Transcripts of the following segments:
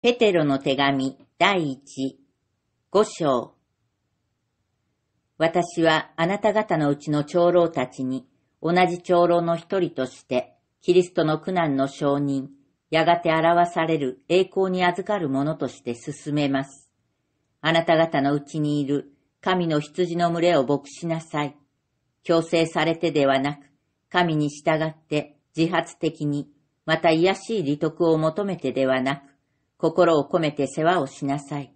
ペテロの手紙第一、五章。私はあなた方のうちの長老たちに、同じ長老の一人として、キリストの苦難の承認、やがて表される栄光に預かる者として進めます。あなた方のうちにいる神の羊の群れを牧しなさい。強制されてではなく、神に従って自発的に、また癒しい利得を求めてではなく、心を込めて世話をしなさい。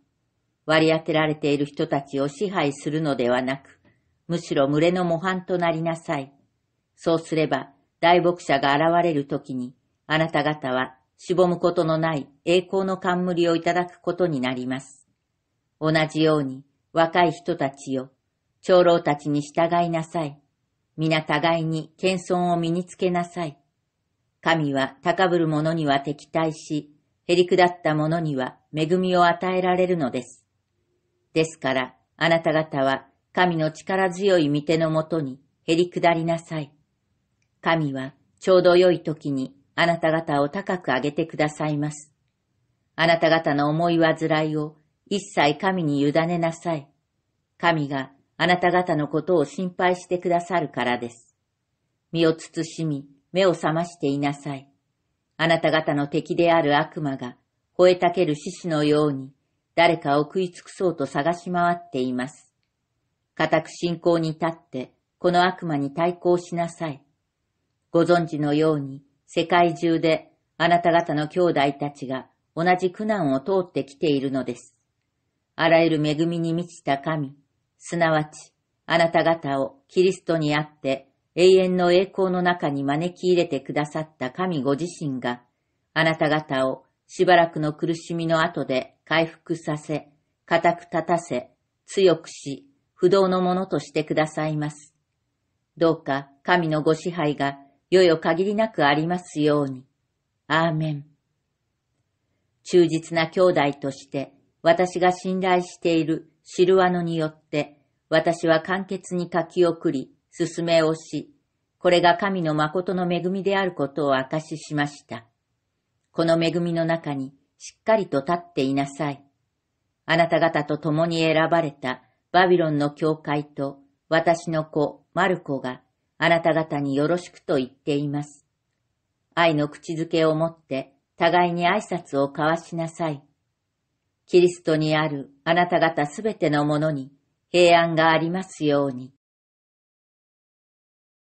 割り当てられている人たちを支配するのではなく、むしろ群れの模範となりなさい。そうすれば、大牧者が現れるときに、あなた方は、しぼむことのない栄光の冠をいただくことになります。同じように、若い人たちよ、長老たちに従いなさい。皆互いに謙遜を身につけなさい。神は高ぶる者には敵対し、へりくだった者には恵みを与えられるのです。ですから、あなた方は神の力強い御手のもとにへりくだりなさい。神はちょうど良い時にあなた方を高く上げてくださいます。あなた方の思い煩いを一切神に委ねなさい。神があなた方のことを心配してくださるからです。身を慎み、目を覚ましていなさい。あなた方の敵である悪魔が、吠えたける獅子のように、誰かを食い尽くそうと探し回っています。固く信仰に立って、この悪魔に対抗しなさい。ご存知のように、世界中であなた方の兄弟たちが同じ苦難を通ってきているのです。あらゆる恵みに満ちた神、すなわち、あなた方をキリストにあって永遠の栄光の中に招き入れてくださった神ご自身が、あなた方をしばらくの苦しみの後で回復させ、固く立たせ、強くし、不動のものとしてくださいます。どうか神のご支配がよよ限りなくありますように。アーメン。忠実な兄弟として、私が信頼しているシルワノによって、私は簡潔に書き送り、勧めをし、これが神の誠の恵みであることを証ししました。この恵みの中にしっかりと立っていなさい。あなた方と共に選ばれたバビロンの教会と私の子マルコがあなた方によろしくと言っています。愛の口づけを持って互いに挨拶を交わしなさい。キリストにあるあなた方すべてのものに平安がありますように。